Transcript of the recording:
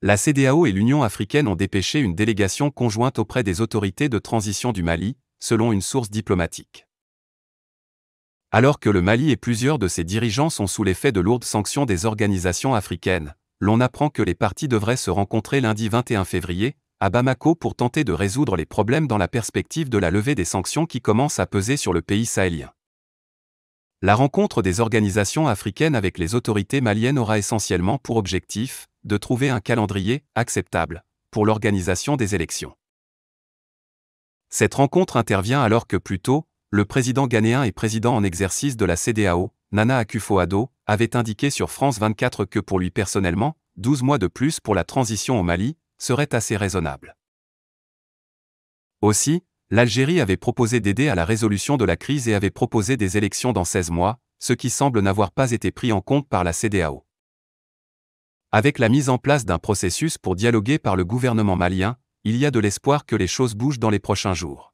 la CDAO et l'Union africaine ont dépêché une délégation conjointe auprès des autorités de transition du Mali, selon une source diplomatique. Alors que le Mali et plusieurs de ses dirigeants sont sous l'effet de lourdes sanctions des organisations africaines, l'on apprend que les partis devraient se rencontrer lundi 21 février, à Bamako pour tenter de résoudre les problèmes dans la perspective de la levée des sanctions qui commencent à peser sur le pays sahélien. La rencontre des organisations africaines avec les autorités maliennes aura essentiellement pour objectif de trouver un calendrier acceptable pour l'organisation des élections. Cette rencontre intervient alors que plus tôt, le président ghanéen et président en exercice de la CDAO, Nana Akufo-Addo, avait indiqué sur France 24 que pour lui personnellement, 12 mois de plus pour la transition au Mali serait assez raisonnable. Aussi, l'Algérie avait proposé d'aider à la résolution de la crise et avait proposé des élections dans 16 mois, ce qui semble n'avoir pas été pris en compte par la CDAO. Avec la mise en place d'un processus pour dialoguer par le gouvernement malien, il y a de l'espoir que les choses bougent dans les prochains jours.